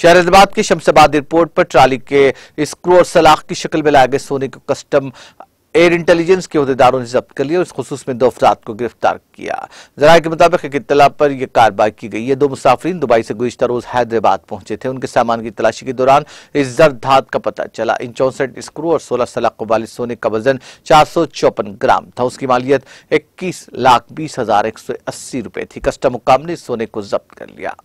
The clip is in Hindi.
शहरदाबाद के शमशाबाद एयरपोर्ट पर ट्राली के स्क्रू और सलाख की शक्ल में लाए गए सोने को कस्टम एयर इंटेलिजेंस के अहदेदारों ने जब्त कर लिया और इस खसूस में दो अफराद को गिरफ्तार किया जरा के मुताबिक एक इतला पर यह कार्रवाई की गई है दो मुसाफरीन दुबई से गुजशत रोज हैदराबाद पहुंचे थे उनके सामान की तलाशी के दौरान इस जर धात का पता चला इन चौंसठ स्क्रू और सोलह सलाख वाले सोने का वजन चार सौ चौपन ग्राम था उसकी मालियत इक्कीस लाख बीस हजार एक सौ अस्सी रुपए थी कस्टम मुकाम ने सोने को जब्त कर लिया